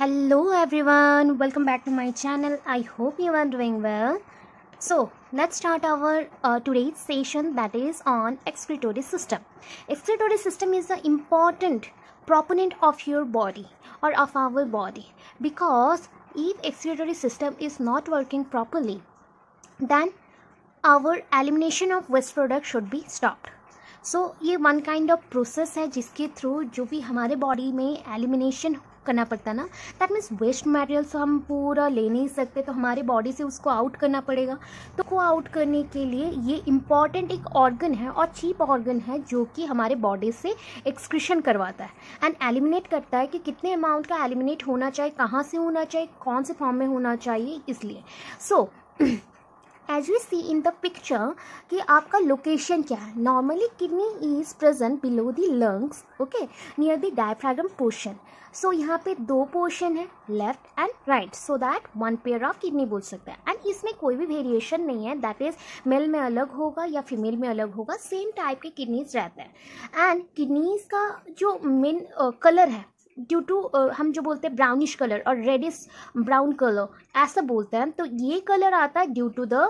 hello everyone welcome back to my channel i hope you are doing well so let's start our uh, today's session that is on excretory system excretory system is an important proponent of your body or of our body because if excretory system is not working properly then our elimination of waste product should be stopped so so, ये one kind of process है जिसके through जो भी हमारे body में elimination करना पड़ता ना दैट मीन्स वेस्ट मटेरियल्स हम पूरा ले नहीं सकते तो हमारे बॉडी से उसको आउट करना पड़ेगा तो को आउट करने के लिए ये इंपॉर्टेंट एक ऑर्गन है और चीप ऑर्गन है जो कि हमारे बॉडी से एक्सक्रीशन करवाता है एंड एलिमिनेट करता है कि कितने अमाउंट का एलिमिनेट होना चाहिए कहाँ से होना चाहिए कौन से फॉर्म में होना चाहिए इसलिए so so, as you see in the picture कि आपका लोकेशन क्या है normally kidney is present below the lungs okay near the diaphragm portion so so, यहाँ पे दो पोर्शन है left and right so that one pair of kidney बोल सकते हैं एंड इसमें कोई भी वेरिएशन नहीं है दैट इज मेल में अलग होगा या फीमेल में अलग होगा सेम टाइप के किडनीज रहते हैं एंड किडनीज का जो मेन कलर है ड्यू टू uh, हम जो बोलते हैं ब्राउनिश कलर और रेडिश ब्राउन कलर ऐसा बोलते हैं तो ये कलर आता है due to the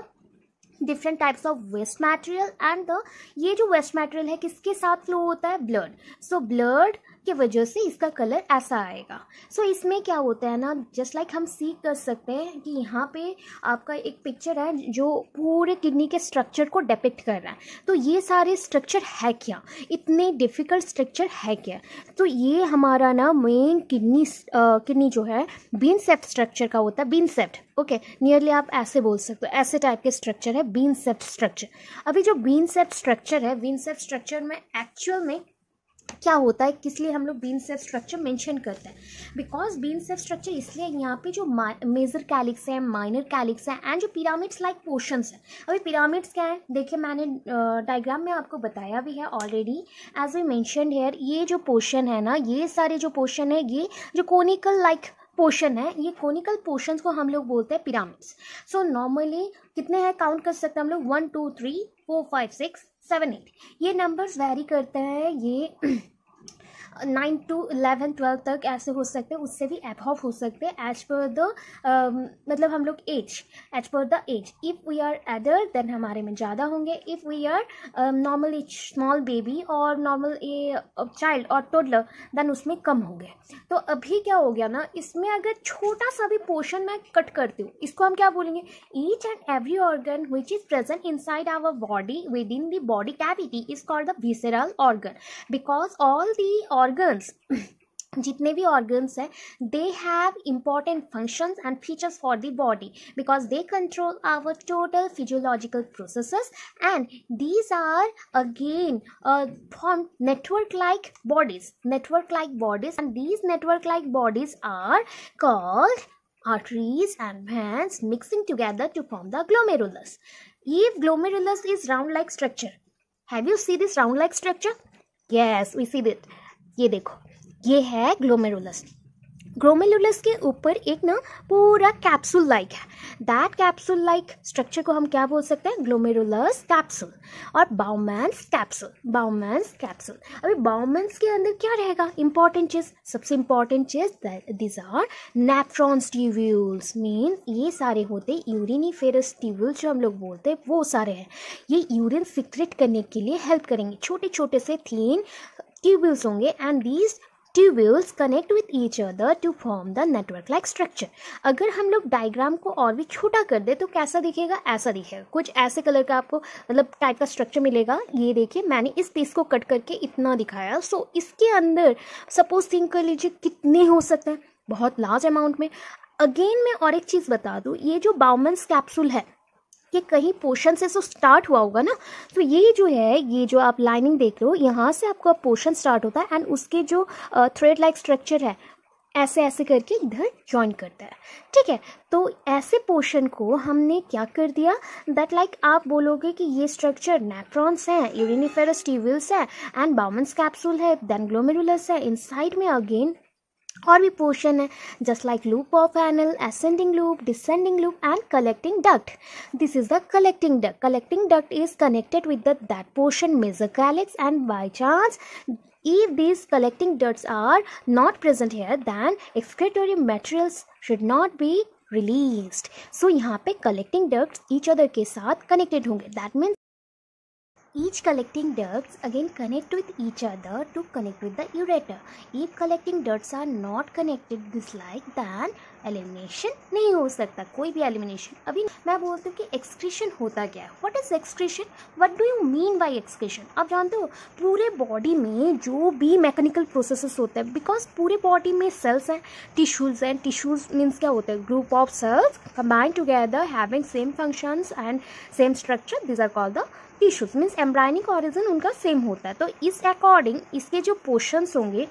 different types of waste material and the ये जो वेस्ट मटेरियल है किसके साथ फ्लो होता है ब्लड सो ब्लड के वजह से इसका कलर ऐसा आएगा सो so, इसमें क्या होता है ना जस्ट लाइक हम सीख कर सकते हैं कि यहाँ पे आपका एक पिक्चर है जो पूरे किडनी के स्ट्रक्चर को डिपिक्ट कर रहा है तो ये सारे स्ट्रक्चर है क्या इतने डिफ़िकल्ट स्ट्रक्चर है क्या तो ये हमारा ना मेन किडनी किडनी जो है बीन सेप्ट स्ट्रक्चर का होता है बीन सेप्ट ओके नियरली आप ऐसे बोल सकते हो ऐसे टाइप के स्ट्रक्चर है बीन सेप्ट स्ट्रक्चर अभी जो बीन सेप्ट स्ट्रक्चर है बीन सेप्ट स्ट्रक्चर में एक्चुअल में क्या होता है किस लिए हम लोग बीन सेफ स्ट्रक्चर मेंशन करते हैं बिकॉज बीन सेफ स्ट्रक्चर इसलिए यहाँ पे जो मेजर कैलिक्स हैं माइनर कैलिक्स हैं एंड जो पिरामिड्स लाइक पोर्शंस हैं अभी पिरामिड्स क्या है देखिए मैंने डायग्राम में आपको बताया भी है already as we mention here ये जो पोर्शन है ना ये सारे जो पोर्शन है ये जो कोनिकल लाइक पोर्शन है ये कोनिकल पोर्शन को हम लोग बोलते हैं पिरामिड्स सो नॉर्मली कितने हैं काउंट कर सकते हैं हम लोग one two three four five six seven eight ये नंबर्स वेरी करते हैं ये नाइन टू इलेवन ट्वेल्व तक ऐसे हो सकते हैं उससे भी एबहॉव हो सकते हैं एज पर द मतलब हम लोग as as per the age if we are either then हमारे में ज़्यादा होंगे if we are normal as small baby और नॉर्मल ए चाइल्ड uh, और टोडलर देन उसमें कम होंगे तो अभी क्या हो गया ना इसमें अगर छोटा सा भी पोर्शन मैं कट करती हूँ इसको हम क्या बोलेंगे each and every organ which is present inside our body within the body cavity is called the visceral organ because all the organ organs जितने भी ऑर्गन्स हैं they have important functions and features for the body because they control our total physiological processes and these are again form network like bodies network like bodies and these network like bodies are called arteries and veins mixing together to form the glomerulus. If glomerulus is round like structure, have you seen this round like structure? Yes, we see it. ये देखो ये है glomerulus glomerulus के ऊपर एक ना पूरा capsule like है दैट कैप्सूल लाइक स्ट्रक्चर को हम क्या बोल सकते हैं ग्लोमेरुलस कैप्सूल और बाउमैंस कैप्सूल बाउमैंस कैप्सूल अभी बाउमैंस के अंदर क्या रहेगा इंपॉर्टेंट चीज़ सबसे इंपॉर्टेंट चीज़ these are nephrons tubules mean ये सारे होते यूरिनीफेरस ट्यूब्यूल्स जो हम लोग बोलते हैं वो सारे हैं ये यूरिन सिक्रेट करने के लिए हेल्प करेंगे छोटे छोटे से थीन tubules होंगे and these tubules connect with each other to form the network like structure अगर हम लोग डायग्राम को और भी छोटा कर दे तो कैसा दिखेगा ऐसा दिखेगा कुछ ऐसे कलर का आपको मतलब टाइप का स्ट्रक्चर मिलेगा ये देखिए मैंने इस पीस को कट करके इतना दिखाया सो so, इसके अंदर सपोज थिंक कर लीजिए कितने हो सकते हैं बहुत लार्ज अमाउंट में अगेन मैं और एक चीज़ बता दूँ ये जो बाउमेंस कैप्सूल है कि कहीं पोर्शन से सो तो स्टार्ट हुआ होगा ना तो ये जो है ये जो आप लाइनिंग देख रहे हो यहाँ से आपका पोर्शन स्टार्ट होता है एंड उसके जो थ्रेड लाइक स्ट्रक्चर है ऐसे ऐसे करके इधर ज्वाइन करता है ठीक है तो ऐसे पोर्शन को हमने क्या कर दिया दैट लाइक like आप बोलोगे कि ये स्ट्रक्चर नेफ्रॉन्स हैं यूरिनिफेरस ट्यूबल्स है एंड बाउमस कैप्सूल है देन ग्लोमेरुलस है इनसाइड में अगेन और भी पोर्शन है just like loop of Henle ascending loop descending loop and collecting duct this is the collecting duct collecting duct is connected with the that portion major calyx and by chance if this collecting ducts are not present here then excretory materials should not be release सो यहाँ पे collecting dots each other के साथ connected होंगे that means Each collecting ducts again connect with each other to connect with the ureter. If collecting ducts are not connected this like then elimination नहीं हो सकता कोई भी एलिमिनेशन अभी मैं बोलती हूँ कि एक्सक्रीशन होता क्या है what is excretion what do you mean by excretion आप जानते हो पूरे बॉडी में जो भी मैकेनिकल प्रोसेसेस होते हैं बिकॉज पूरे बॉडी में सेल्स हैं टिश्यूज़ हैं टिश्यूज़ मीन्स क्या होता है group of cells combined together having same functions and same structure these are called the tissues means embryonic origin उनका सेम होता है तो इस अकॉर्डिंग इसके जो पोर्शंस होंगे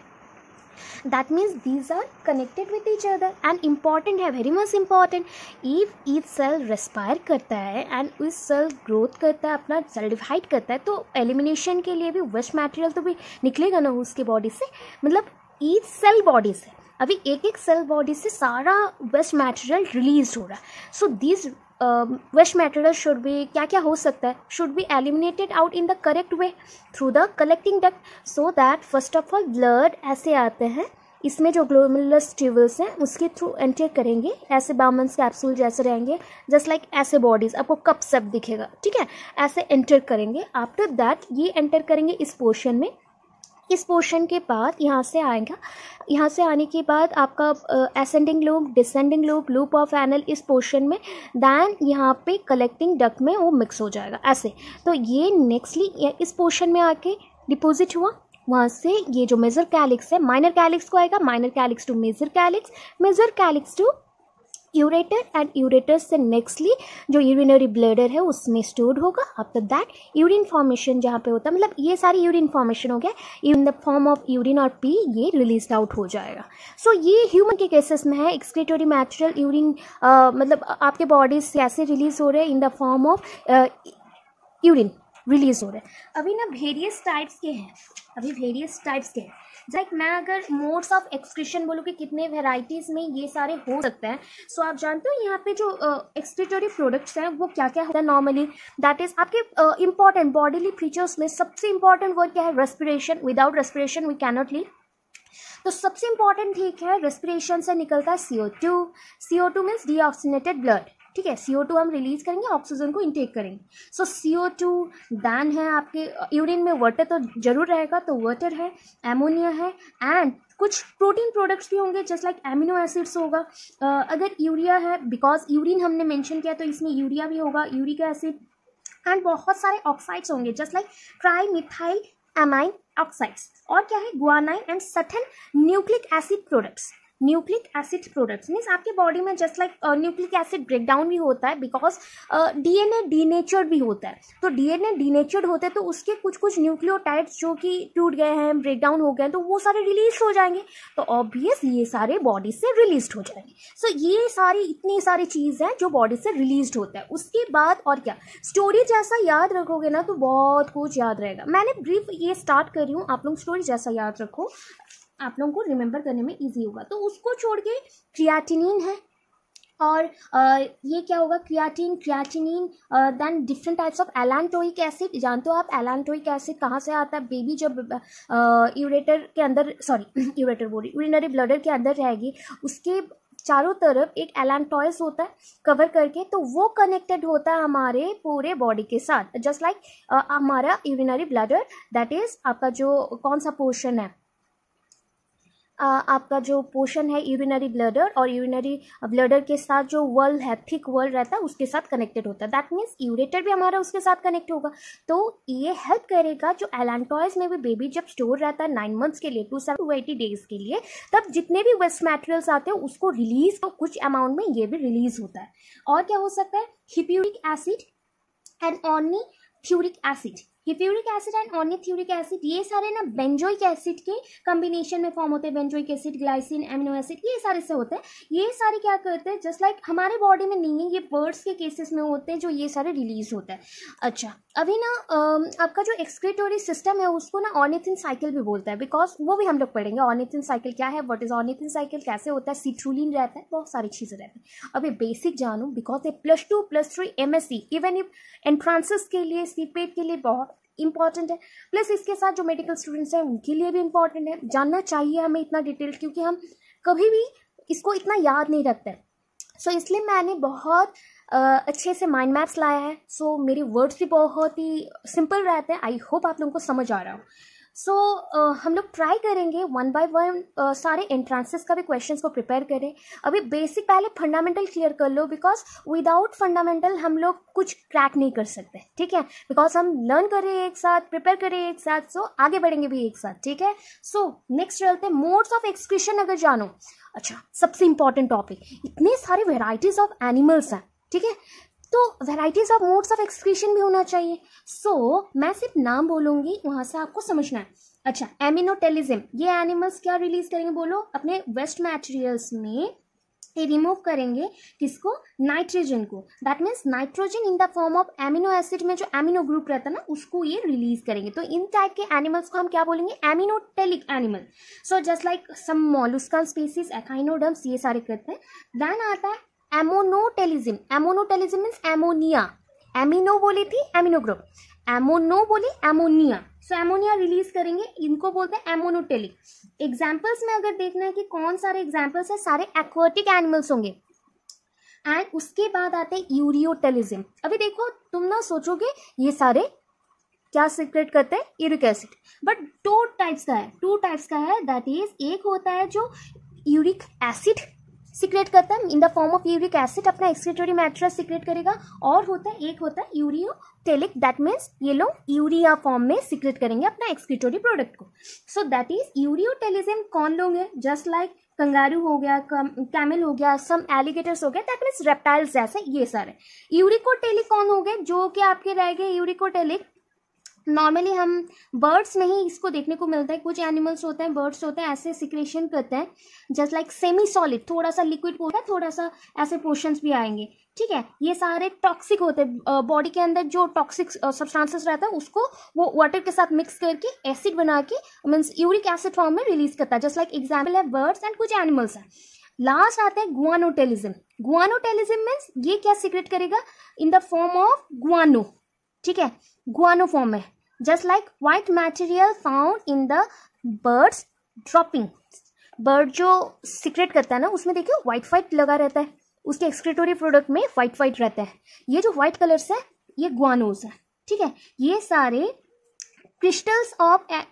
that means these are connected with each other and important है very much important if each cell respire करता है and उस cell growth करता है अपना cell divide करता है तो elimination के लिए भी waste material तो भी निकलेगा ना उसके body से मतलब each cell body से अभी एक एक सेल बॉडी से सारा वेस्ट मटेरियल रिलीज हो रहा है so this waste material should be क्या क्या हो सकता है should be eliminated out in the correct way through the collecting duct so that first of all blood ऐसे आते हैं इसमें जो ग्लोमुलस ट्यूबल्स हैं उसके थ्रू एंटर करेंगे ऐसे बामंस कैप्सूल जैसे रहेंगे जस्ट लाइक like ऐसे बॉडीज आपको कप सब दिखेगा ठीक है ऐसे एंटर करेंगे आफ्टर दैट ये एंटर करेंगे इस पोर्शन में इस पोर्शन के बाद यहाँ से आएगा यहाँ से आने के बाद आपका ascending loop descending loop loop of Henle इस पोर्शन में दैन यहाँ पे कलेक्टिंग डक में वो मिक्स हो जाएगा ऐसे तो ये नेक्स्टली इस पोर्शन में आके डिपोजिट हुआ वहाँ से ये जो मेजर कैलिक्स है माइनर कैलिक्स को आएगा minor calyx to major calyx major calyx to ureter and ureter से नेक्स्टली जो यूरिनरी ब्लडर है उसमें स्टोर्ड होगा आफ्टर दैट यूरिन फॉर्मेशन जहाँ पे होता है मतलब ये सारी यूरिन फॉर्मेशन हो गया in the form of urine और पी ये रिलीज आउट हो जाएगा सो so, ये ह्यूमन के केसेस में है एक्सक्रेटोरी मैचुरल यूरिन मतलब आपके बॉडीज से ऐसे रिलीज हो रहे हैं in the form of urine release हो रहे हैं अभी ना वेरियस टाइप्स के हैं अभी वेरियस टाइप्स के हैं लाइक मैं अगर मोड्स ऑफ एक्सक्रीशन बोलूँ कि कितने वेराइटीज़ में ये सारे हो सकते हैं सो so, आप जानते हो यहाँ पे जो एक्सक्रीटरी प्रोडक्ट्स हैं वो क्या क्या होता है नॉर्मली दैट इज आपके इंपॉर्टेंट बॉडीली फीचर्स में सबसे इंपॉर्टेंट वर्ड क्या है respiration without respiration we cannot live तो सबसे इंपॉर्टेंट ठीक है रेस्पिरेशन से निकलता है CO two CO two means deoxygenated blood ठीक है सी हम रिलीज करेंगे ऑक्सीजन को इनटेक करेंगे सो सी ओ टू है आपके यूरिन में वाटर तो जरूर रहेगा तो वाटर है एमोनिया है एंड कुछ प्रोटीन प्रोडक्ट्स भी होंगे जस्ट लाइक एमिनो एसिड्स होगा uh, अगर यूरिया है बिकॉज यूरिन हमने मेंशन किया तो इसमें यूरिया भी होगा यूरिक एसिड एंड बहुत सारे ऑक्साइड्स होंगे just like tri methyl amine oxides और क्या है guanine and certain nucleic acid products nucleic acid products means आपके बॉडी में just like nucleic acid breakdown भी होता है बिकॉज डीएनए डीनेचर्ड भी होता है तो डीएनए डीनेचर्ड होते हैं तो उसके कुछ कुछ न्यूक्लियोटाइड्स जो कि टूट गए हैं ब्रेकडाउन हो गए हैं तो वो सारे रिलीज हो जाएंगे तो ऑब्वियस ये सारे बॉडी से रिलीज हो जाएंगे सो so, ये सारी इतनी सारी चीज़ है जो बॉडी से रिलीज होता है उसके बाद और क्या स्टोरी जैसा याद रखोगे ना तो बहुत कुछ याद रहेगा मैंने ब्रीफ ये स्टार्ट करी हूँ आप लोग स्टोरी जैसा याद रखो आप लोगों को रिमेंबर करने में ईजी होगा तो उसको छोड़ के क्रियाटिनिन है और ये क्या होगा creatine creatinine then different types of allantoic acid जानते हो आप एलान्टोइक एसिड कहाँ से आता है बेबी जब यूरेटर के अंदर सॉरी यूरेटर बोल रही यूरिनरी ब्लडर के अंदर रहेगी उसके चारों तरफ एक एलान्टॉयस होता है कवर करके तो वो कनेक्टेड होता है हमारे पूरे बॉडी के साथ जस्ट लाइक like, uh, हमारा यूरिनरी ब्लडर दैट इज आपका जो कौन सा पोर्शन है आपका जो पोर्शन है यूरिनरी ब्लडर और यूरिनरी ब्लडर के साथ जो वर्ल है थिक वर्ल रहता है उसके साथ कनेक्टेड होता है दैट मीन्स यूरेटर भी हमारा उसके साथ कनेक्ट होगा तो ये हेल्प करेगा जो एलान्टॉयस में भी बेबी जब स्टोर रहता है नाइन मंथ्स के लिए two seven two eighty days के लिए तब जितने भी वेस्ट मेटेरियल्स आते हैं उसको रिलीज कुछ अमाउंट में ये भी रिलीज होता है और क्या हो सकता है hippuric acid and ornithuric acid hippuric acid and ornithuric acid ये सारे ना बेंजोइक एसिड के कॉम्बिनेशन में फॉर्म होते हैं benzoic acid glycine amino acid ये सारे से होते हैं ये सारे क्या करते हैं जस्ट लाइक हमारे बॉडी में नहीं है ये बर्ड्स के केसेस में होते हैं जो ये सारे रिलीज होते हैं अच्छा अभी ना आपका जो एक्सक्रेटोरी सिस्टम है उसको ना ऑनिथिन साइकिल भी बोलता है बिकॉज वो भी हम लोग पढ़ेंगे ऑनिथिन साइकिल क्या है वट इज ऑनिथिन साइकिल कैसे होता है सिट्रुलिन रहता है बहुत सारी चीज़ें रहती हैं अभी बेसिक जानूँ बिकॉज ये plus two plus three M S C even if entrances के लिए सीपेट के लिए बहुत इंपॉर्टेंट है प्लस इसके साथ जो मेडिकल स्टूडेंट्स हैं उनके लिए भी इंपॉर्टेंट है जानना चाहिए हमें इतना डिटेल क्योंकि हम कभी भी इसको इतना याद नहीं रखते सो so, इसलिए मैंने बहुत Uh, अच्छे से माइंड मैप्स लाया है सो so, मेरे वर्ड्स भी बहुत ही सिंपल रहते हैं आई होप आप लोगों को समझ आ रहा हो सो so, uh, हम लोग ट्राई करेंगे वन बाय वन सारे एंट्रांसेस का भी क्वेश्चन को प्रिपेयर करें अभी बेसिक पहले फंडामेंटल क्लियर कर लो बिकॉज विदाउट फंडामेंटल हम लोग कुछ क्रैक नहीं कर सकते ठीक है बिकॉज हम लर्न कर रहे हैं एक साथ प्रिपेयर कर रहे हैं एक साथ सो so, आगे बढ़ेंगे भी एक साथ ठीक है सो नेक्स्ट चलते हैं मोड्स ऑफ एक्सक्रीशन अगर जानो अच्छा सबसे इंपॉर्टेंट टॉपिक इतने सारे वेराइटीज ऑफ एनिमल्स हैं ठीक है तो varieties of modes of excretion भी होना चाहिए सो so, मैं सिर्फ नाम बोलूँगी वहां से आपको समझना है अच्छा एमिनोटेलिज्म ये एनिमल्स क्या रिलीज करेंगे बोलो अपने वेस्ट मैटेरियल्स में ये रिमूव करेंगे किसको नाइट्रोजन को that means nitrogen in the form of amino acid में जो एमिनो ग्रुप रहता है ना उसको ये रिलीज करेंगे तो इन टाइप के एनिमल्स को हम क्या बोलेंगे aminotelic animal so just like some molluscan species echinoderms ये सारे करते हैं देन आता है ammonotelism ammonotelism means ammonia amino बोली थी एमिनो ग्रुप एमोनो बोली एमोनिया सो एमोनिया रिलीज करेंगे इनको बोलते हैं एमोनोटेलिक एग्जाम्पल्स में अगर देखना है कि कौन सारे एग्जाम्पल्स है सारे एक्वाटिक एनिमल्स होंगे एंड उसके बाद आते हैं यूरियोटेलिज्म अभी देखो तुम ना सोचोगे ये सारे क्या सिक्रेट करते हैं uric acid but two types का है टू टाइप्स का है दैट इज एक होता है जो यूरिक एसिड सिक्रेट करता है in the form of uric acid अपना एक्सक्रेटरी मैट्रस सिक्रेट करेगा और होता है एक होता है यूरियो टेलिक दैट मीन्स ये लोग यूरिया फॉर्म में सिक्रेट करेंगे अपना एक्सक्रेटरी प्रोडक्ट को so that is ureo ureotelism कौन लोग हैं जस्ट लाइक कंगारू हो गया कैमल हो गया सम एलिगेटर्स हो गया दैट मीन्स रेप्टाइल्स जैसे ये सारे यूरिकोटेलिक कौन हो गए जो कि आपके रह गए यूरिकोटेलिक नॉर्मली हम बर्ड्स में ही इसको देखने को मिलता है कुछ एनिमल्स होते हैं बर्ड्स होते हैं ऐसे सिक्रेशन करते हैं जस्ट लाइक सेमी सॉलिड थोड़ा सा लिक्विड होता है थोड़ा सा ऐसे पोर्शंस भी आएंगे ठीक है ये सारे टॉक्सिक होते हैं बॉडी के अंदर जो टॉक्सिक सब्सटेंसेस रहता है उसको वो वाटर के साथ मिक्स करके एसिड बना के मीन्स यूरिक एसिड फॉर्म में रिलीज करता है जस्ट लाइक एग्जाम्पल है बर्ड्स एंड कुछ एनिमल्स हैं लास्ट आते हैं गुआनोटेलिज्म गुआनोटेलिज्म मीन्स ये क्या सिक्रेट करेगा in the form of guano ठीक है गुआनो फॉर्म में just like white material found in the birds dropping bird जो सिक्रेट करता है ना उसमें देखिए व्हाइट वाइट लगा रहता है उसके एक्सक्रेटोरी प्रोडक्ट में व्हाइट वाइट रहता है ये जो व्हाइट कलर है ये ग्वानोज है ठीक है ये सारे क्रिस्टल्स ऑफ uh,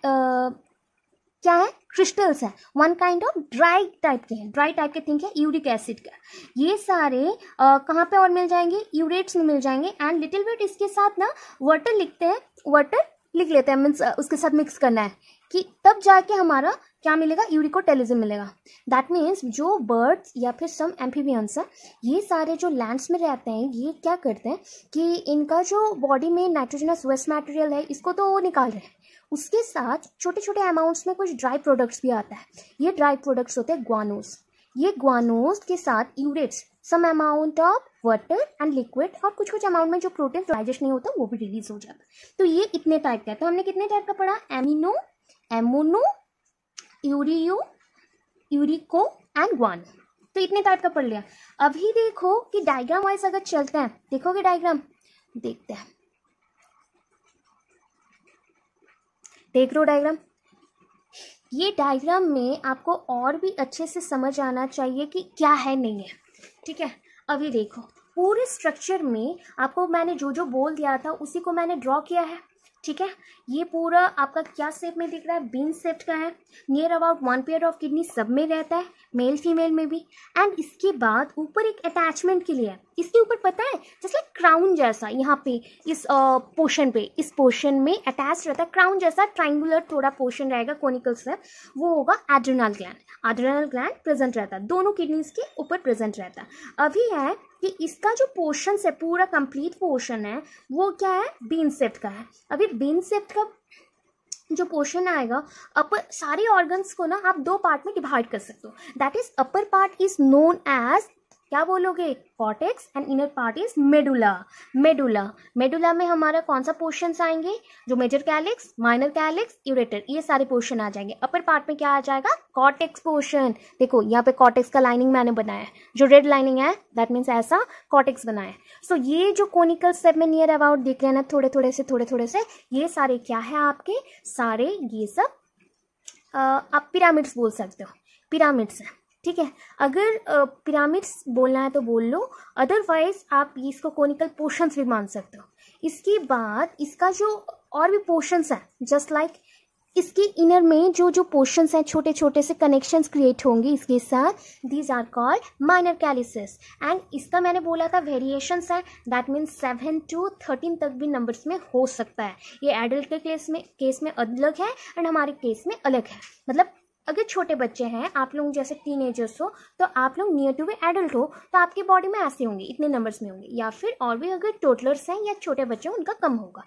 क्या है क्रिस्टल्स है one kind of dry type के हैं ड्राई टाइप के थिंक है यूरिक एसिड का ये सारे आ, uh, कहाँ पे और मिल जाएंगे यूरेट्स में मिल जाएंगे एंड लिटिल बिट इसके साथ ना वाटर लिखते हैं वाटर लिख लेते हैं मीन्स uh, उसके साथ मिक्स करना है कि तब जाके हमारा क्या मिलेगा यूरिकोटेलिज्म मिलेगा दैट मीन्स जो बर्ड्स या फिर सम एम्फीबियंस हैं ये सारे जो लैंड्स में रहते हैं ये क्या करते हैं कि इनका जो बॉडी में नाइट्रोजनस वेस्ट मटेरियल है इसको तो वो निकाल रहे हैं उसके साथ छोटे छोटे अमाउंट्स में कुछ ड्राई प्रोडक्ट्स भी आता है ये ड्राई प्रोडक्ट्स होते हैं ग्वानोज़ ये ग्वानोज के साथ urates some amount of water and liquid और कुछ कुछ अमाउंट में जो प्रोटीन डाइजेस्ट नहीं होता वो भी रिलीज हो जाता है तो ये इतने टाइप का है तो हमने कितने टाइप का पढ़ा amino ammono ureo urico and ग्वान तो इतने टाइप का पढ़ लिया अभी देखो कि डायग्राम वाइज अगर चलते हैं देखोगे डायग्राम देखते हैं देख लो डायग्राम ये डायग्राम में आपको और भी अच्छे से समझ आना चाहिए कि क्या है नहीं है ठीक है अभी देखो पूरे स्ट्रक्चर में आपको मैंने जो जो बोल दिया था उसी को मैंने ड्रॉ किया है ठीक है ये पूरा आपका क्या सेप में दिख रहा है बीन शेप का है near about one pair of kidney सब में रहता है मेल फीमेल में भी एंड इसके बाद ऊपर एक अटैचमेंट के लिए है इसके ऊपर पता है जस्ट लाइक क्राउन जैसा यहाँ पे इस पोर्शन पे इस पोर्शन में अटैच रहता है क्राउन जैसा ट्राइंगुलर थोड़ा पोर्शन रहेगा कोनिकल से वो होगा adrenal gland adrenal gland present रहता है दोनों किडनीज के ऊपर प्रेजेंट रहता है अभी है कि इसका जो पोर्शन है पूरा कंप्लीट पोर्शन है वो क्या है बीन सेफ्ट का है अभी बीन सेफ्ट का जो पोर्शन आएगा अपर सारे ऑर्गन्स को ना आप दो पार्ट में डिवाइड कर सकते हो that is upper part is known as क्या बोलोगे cortex and inner part is medulla medulla medulla में हमारा कौन सा पोर्शन आएंगे जो major calyx minor calyx ureter ये सारे पोर्शन आ जाएंगे अपर पार्ट में क्या आ जाएगा कॉटेक्स पोर्शन देखो यहाँ पे कॉटेक्स का लाइनिंग मैंने बनाया है जो रेड लाइनिंग है दैट मीन्स ऐसा कॉटेक्स बनाया है सो so, ये जो कॉनिकल सेप में नियर अबाउट देख रहे हैं ना थोड़े थोड़े से थोड़े थोड़े से ये सारे क्या है आपके सारे ये सब आ, आप पिरामिड्स बोल सकते हो पिरामिड्स हैं ठीक है अगर पिरामिड्स बोलना है तो बोल लो अदरवाइज आप इसको कोनिकल पोर्शंस भी मान सकते हो इसके बाद इसका जो और भी पोर्शंस हैं जस्ट लाइक इसके इनर में जो जो पोर्शंस हैं छोटे छोटे से कनेक्शंस क्रिएट होंगे इसके साथ these are called minor calyces and इसका मैंने बोला था वेरिएशंस है that means seven to thirteen तक भी नंबर्स में हो सकता है ये एडल्ट के केस में केस में अलग है एंड हमारे केस में अलग है मतलब अगर छोटे बच्चे हैं आप लोग जैसे टीन हो तो आप लोग नियर टू वे एडल्ट हो तो आपकी बॉडी में ऐसे होंगे इतने नंबर्स में होंगे या फिर और भी अगर टोटलर्स हैं या छोटे बच्चे उनका कम होगा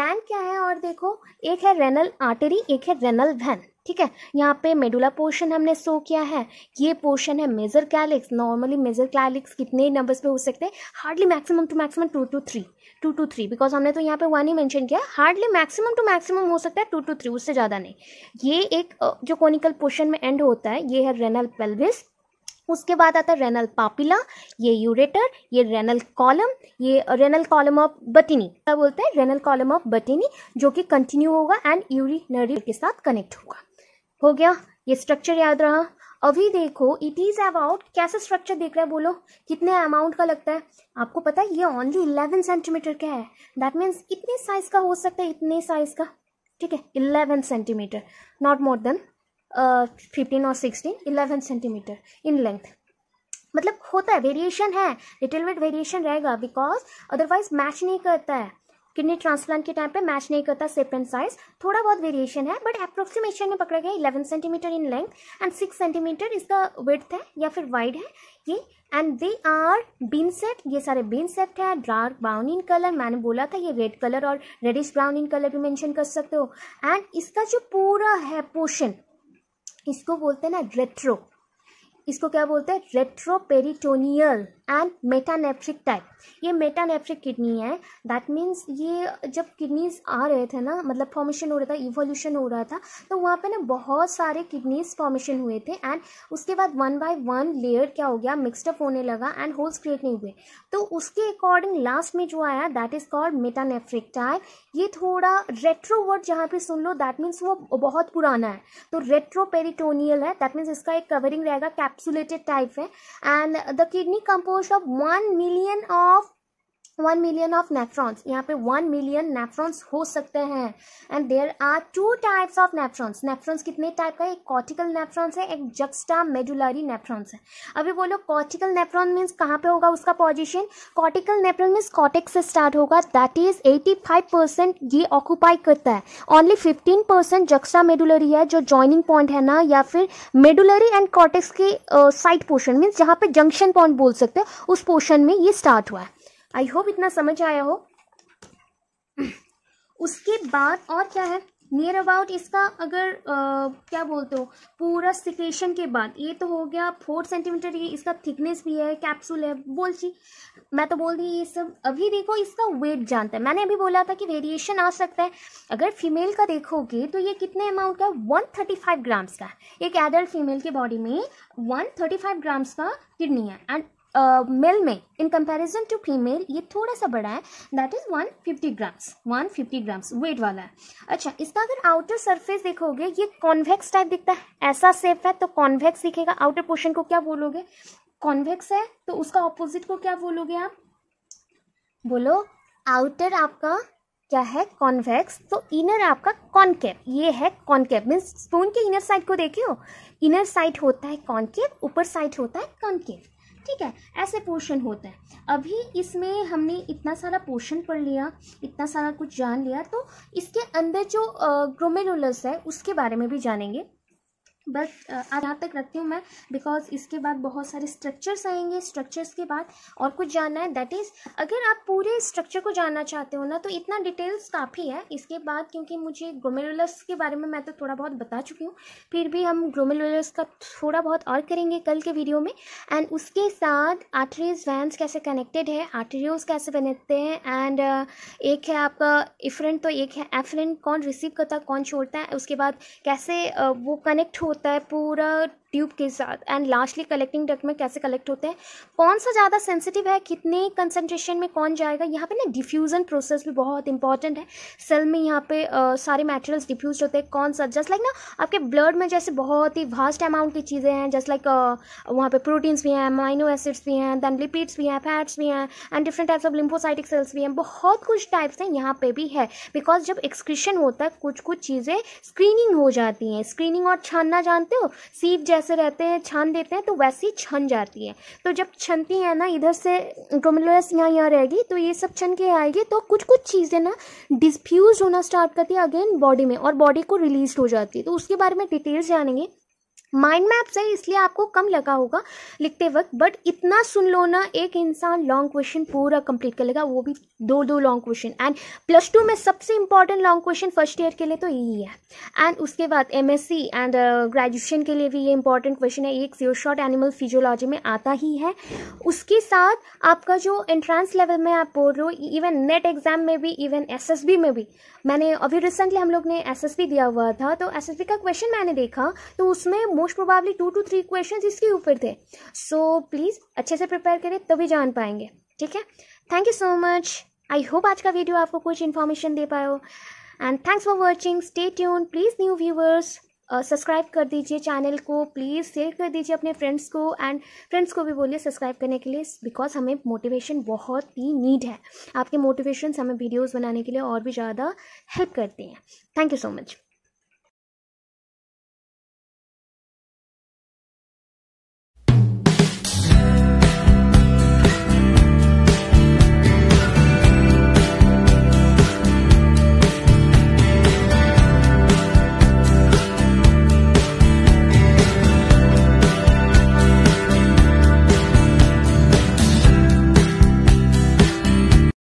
दैन क्या है और देखो एक है रेनल आर्टरी एक है रेनल वैन ठीक है यहाँ पे मेडुला पोर्शन हमने शो किया है ये पोर्शन है major calyx normally major calyx कितने नंबर्स पे हो सकते हैं hardly maximum two maximum two two three two two three because हमने तो यहाँ पे वन ही मेंशन किया हार्डली मैक्सिमम टू मैक्सिमम हो सकता है टू टू थ्री उससे ज़्यादा नहीं ये एक जो कॉनिकल पोर्शन में एंड होता है ये है रेनल पेल्विस उसके बाद आता है रेनल पापिला ये यूरेटर ये रेनल कॉलम ये रेनल कॉलम ऑफ बटिनी क्या बोलते हैं रेनल कॉलम ऑफ बटिनी जो कि कंटिन्यू होगा एंड यूरिनरी के साथ कनेक्ट होगा हो गया ये स्ट्रक्चर याद रहा अभी देखो इट इज अबाउट कैसा स्ट्रक्चर देख रहा है बोलो कितने अमाउंट का लगता है आपको पता है ये ओनली इलेवन सेंटीमीटर का है दैट मीन्स इतने साइज का हो सकता है इतने साइज का ठीक है eleven centimetre not more than fifteen और sixteen eleven centimetre in length मतलब होता है वेरिएशन है लिटिल वेट वेरिएशन रहेगा बिकॉज अदरवाइज मैच नहीं करता है किडनी ट्रांसप्लांट के टाइम पे मैच नहीं करता सेप एंड साइज थोड़ा बहुत वेरिएशन है बट अप्रोक्सीमेशन में पकड़ा गया eleven centimetre in length and six centimetre इसका विड्थ है या फिर वाइड है ये and they are bean shaped ये सारे बीन सेट है डार्क ब्राउन इन कलर मैंने बोला था ये रेड कलर और रेडिश ब्राउन इन कलर भी मैंशन कर सकते हो एंड इसका जो पूरा है पोर्शन इसको बोलते हैं ना रेट्रो इसको क्या बोलते हैं रेट्रोपेरिटोनियल एंड मेटानेफ्रिक टाइप ये मेटानेफ्रिक किडनी है दैट मीन्स ये जब किडनीज आ रहे थे ना मतलब फॉर्मेशन हो रहा था इवोल्यूशन हो रहा था तो वहाँ पे ना बहुत सारे किडनीज फॉर्मेशन हुए थे एंड उसके बाद वन बाय वन लेयर क्या हो गया मिक्सडअप होने लगा एंड होल्स क्रिएट नहीं हुए तो उसके अकॉर्डिंग लास्ट में जो आया that is called metanephric type ये थोड़ा रेट्रो वर्ड जहाँ पे सुन लो दैट मीन्स वो बहुत पुराना है तो रेट्रोपेरिटोनियल है दैट मीन्स इसका एक कवरिंग रहेगा cap encapsulated type and the kidney composed of 1 million of one million of nephrons यहाँ पे वन मिलियन नेफ्रॉन्स हो सकते हैं and there are two types of nephrons nephrons कितने टाइप का एक कॉर्टिकल नेफ्रॉन्स है एक जक्स्टा मेडुलरी नेफ्रॉन्स है अभी बोलो कॉर्टिकल नेफ्रॉन मीन्स कहाँ पे होगा उसका position cortical nephron means cortex से स्टार्ट होगा that is eighty five percent ये ऑक्यूपाई करता है only fifteen percent juxta medullary है जो ज्वाइनिंग पॉइंट है ना या फिर मेडुलरी एंड कॉटेक्स के साइड पोर्शन मीन्स जहाँ पे जंक्शन पॉइंट बोल सकते हैं उस पोर्शन में ये स्टार्ट हुआ है आई होप इतना समझ आया हो उसके बाद और क्या है नियर अबाउट इसका अगर आ, क्या बोलते हो पूरा सिकेशन के बाद ये तो हो गया फोर सेंटीमीटर ये इसका थिकनेस भी है कैप्सूल है बोल बोलची मैं तो बोल दी ये सब अभी देखो इसका वेट जानता है मैंने अभी बोला था कि वेरिएशन आ सकता है अगर फीमेल का देखोगे तो ये कितने अमाउंट का वन थर्टी फाइव ग्राम्स का एक एडल्ट फीमेल के बॉडी में वन थर्टी फाइव ग्राम्स का किडनी है एंड मेल uh, में इन कंपैरिजन टू फीमेल ये थोड़ा सा बड़ा है that is 150 grams fifty grams weight वाला है अच्छा इसका अगर आउटर सरफेस देखोगे ये कॉन्वेक्स टाइप दिखता है ऐसा सेफ है तो कॉन्वेक्स दिखेगा आउटर पोर्शन को क्या बोलोगे कॉन्वेक्स है तो उसका ऑपोजिट को क्या बोलोगे आप बोलो आउटर आपका क्या है कॉन्वेक्स तो इनर आपका कॉन्केव ये है कॉन्केव मीन्स स्पून के इनर साइड को देखे हो इनर साइड होता है कॉन्केव ऊपर साइड होता है कॉन्केव ठीक है ऐसे पोर्शन होता है अभी इसमें हमने इतना सारा पोर्शन पढ़ लिया इतना सारा कुछ जान लिया तो इसके अंदर जो ग्रोमेनुलस है उसके बारे में भी जानेंगे बस आज यहाँ तक रखती हूँ मैं बिकॉज इसके बाद बहुत सारे स्ट्रक्चर्स आएंगे स्ट्रक्चर्स के बाद और कुछ जानना है दैट इज़ अगर आप पूरे स्ट्रक्चर को जानना चाहते हो ना तो इतना डिटेल्स काफ़ी है इसके बाद क्योंकि मुझे ग्रोमेरुलस के बारे में मैं तो थोड़ा बहुत बता चुकी हूँ फिर भी हम ग्रोमेरुलस का थोड़ा बहुत और करेंगे कल के वीडियो में एंड उसके साथ आर्टरीज वैंस कैसे कनेक्टेड है आर्टरीज कैसे बनते हैं एंड एक है आपका इफरेंट तो एक है एफरेंट कौन रिसीव करता है कौन छोड़ता है उसके बाद कैसे वो कनेक्ट हो होता है पूरा ट्यूब के साथ एंड लास्टली कलेक्टिंग डक्ट में कैसे कलेक्ट होते हैं कौन सा ज़्यादा सेंसिटिव है कितने कंसनट्रेशन में कौन जाएगा यहाँ पे ना डिफ्यूज़न प्रोसेस भी बहुत इंपॉर्टेंट है सेल में यहाँ पे आ, सारे मटेरियल्स डिफ्यूज होते हैं कौन सा जस्ट लाइक ना आपके ब्लड में जैसे बहुत ही वास्ट अमाउंट की चीज़ें हैं जस्ट लाइक वहाँ पर प्रोटीन्स भी हैं माइनो एसिड्स भी हैं दैन लिपिड्स भी हैं फैट्स भी हैं and different types of lymphocytic cells भी हैं बहुत कुछ टाइप्स हैं यहाँ पे भी है बिकॉज जब एक्सक्रीशन होता है कुछ कुछ चीज़ें स्क्रीनिंग हो जाती हैं स्क्रीनिंग और छानना जानते हो सीप जैसे ऐसे रहते हैं छान देते हैं तो वैसे ही छन जाती है तो जब छनती है ना इधर से ग्रोमुलस यहाँ यहाँ रहेगी तो ये सब छन के आएगी तो कुछ कुछ चीज़ें ना डिस्फ्यूज होना स्टार्ट करती है अगेन बॉडी में और बॉडी को रिलीज हो जाती है तो उसके बारे में डिटेल्स जानेंगे माइंड मैप्स है इसलिए आपको कम लगा होगा लिखते वक्त बट इतना सुन लो ना एक इंसान लॉन्ग क्वेश्चन पूरा कंप्लीट कर लेगा वो भी दो दो long question and plus two में सबसे important long question first year के लिए तो यही है एंड उसके बाद एमएससी एंड ग्रेजुएशन के लिए भी ये इंपॉर्टेंट क्वेश्चन है एक जीरो शॉर्ट एनिमल फिजियोलॉजी में आता ही है उसके साथ आपका जो एंट्रेंस लेवल में आप बोल रहे हो इवन नेट एग्जाम में भी इवन एस एस बी में भी मैंने अभी रिसेंटली हम लोग ने एस एस बी दिया हुआ था तो एस एस बी का क्वेश्चन मैंने देखा तो उसमें most probably two two three question इसके ऊपर थे सो so, प्लीज़ अच्छे से प्रिपेयर करें तभी जान पाएंगे ठीक है thank you so much I hope आज का वीडियो आपको कुछ इन्फॉर्मेशन दे पाए हो and thanks for watching stay tune please new viewers subscribe कर दीजिए चैनल को प्लीज़ शेयर कर दीजिए अपने फ्रेंड्स को एंड फ्रेंड्स को भी बोलिए सब्सक्राइब करने के लिए बिकॉज हमें मोटिवेशन बहुत ही नीड है आपके मोटिवेशन हमें वीडियोज़ बनाने के लिए और भी ज़्यादा हेल्प करते हैं थैंक यू सो मच